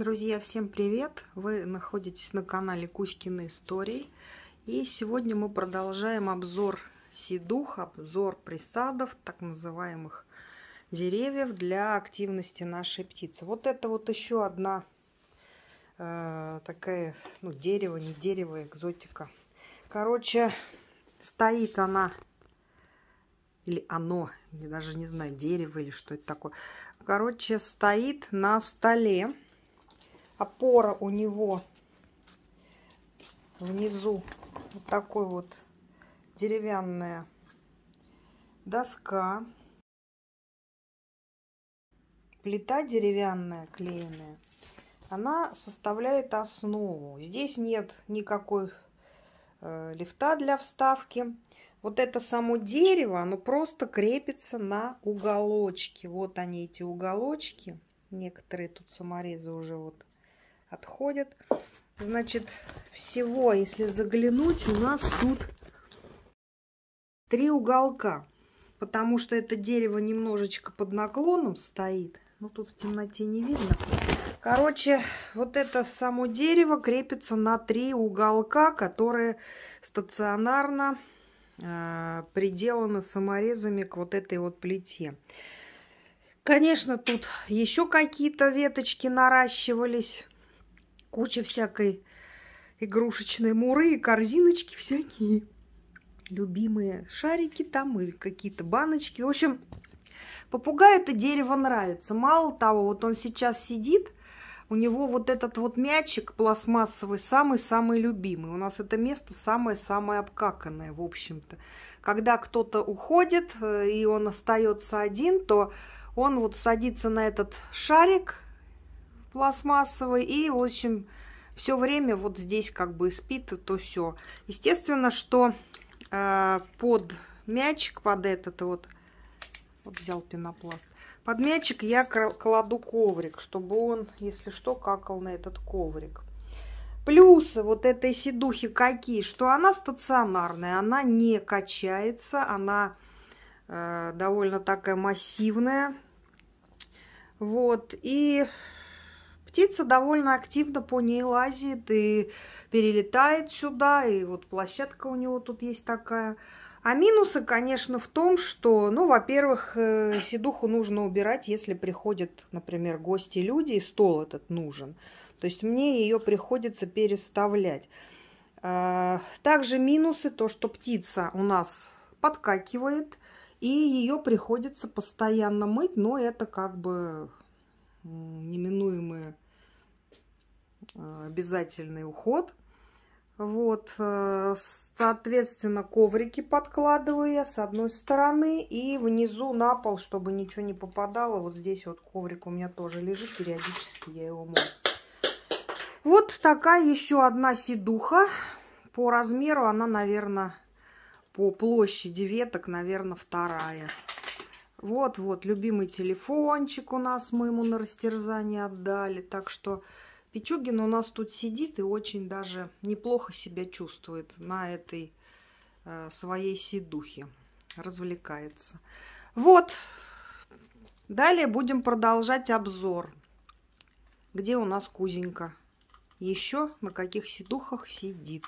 Друзья, всем привет! Вы находитесь на канале Кузькины Истории. И сегодня мы продолжаем обзор седух, обзор присадов, так называемых деревьев для активности нашей птицы. Вот это вот еще одна э, такая, ну, дерево, не дерево, экзотика. Короче, стоит она, или оно, я даже не знаю, дерево или что это такое. Короче, стоит на столе опора у него внизу вот такой вот деревянная доска. Плита деревянная, клеенная. Она составляет основу. Здесь нет никакой э, лифта для вставки. Вот это само дерево, оно просто крепится на уголочки. Вот они эти уголочки. Некоторые тут саморезы уже вот отходят. Значит, всего, если заглянуть, у нас тут три уголка. Потому что это дерево немножечко под наклоном стоит. Ну, тут в темноте не видно. Короче, вот это само дерево крепится на три уголка, которые стационарно э, приделаны саморезами к вот этой вот плите. Конечно, тут еще какие-то веточки наращивались куча всякой игрушечной муры и корзиночки всякие. Любимые шарики там и какие-то баночки. В общем, попугаю это дерево нравится. Мало того, вот он сейчас сидит, у него вот этот вот мячик пластмассовый самый-самый любимый. У нас это место самое-самое обкаканное, в общем-то. Когда кто-то уходит, э, и он остается один, то он вот садится на этот шарик, пластмассовый. И, в общем, все время вот здесь как бы спит, то все. Естественно, что э, под мячик, под этот вот, вот взял пенопласт, под мячик я кладу коврик, чтобы он, если что, какал на этот коврик. Плюсы вот этой седухи какие, что она стационарная, она не качается, она э, довольно такая массивная. Вот, и Птица довольно активно по ней лазит и перелетает сюда, и вот площадка у него тут есть такая. А минусы, конечно, в том, что, ну, во-первых, э, седуху нужно убирать, если приходят, например, гости люди, и стол этот нужен. То есть мне ее приходится переставлять. А, также минусы то, что птица у нас подкакивает, и ее приходится постоянно мыть, но это как бы неминуемый а, обязательный уход. Вот, э, соответственно, коврики подкладываю я с одной стороны и внизу на пол, чтобы ничего не попадало. Вот здесь вот коврик у меня тоже лежит, периодически я его мою. Вот такая еще одна сидуха. По размеру она, наверное, по площади веток, наверное, вторая. Вот-вот, любимый телефончик у нас мы ему на растерзание отдали. Так что Пичугин у нас тут сидит и очень даже неплохо себя чувствует на этой э, своей сидухе. Развлекается. Вот. Далее будем продолжать обзор. Где у нас Кузенька? Еще на каких сидухах сидит.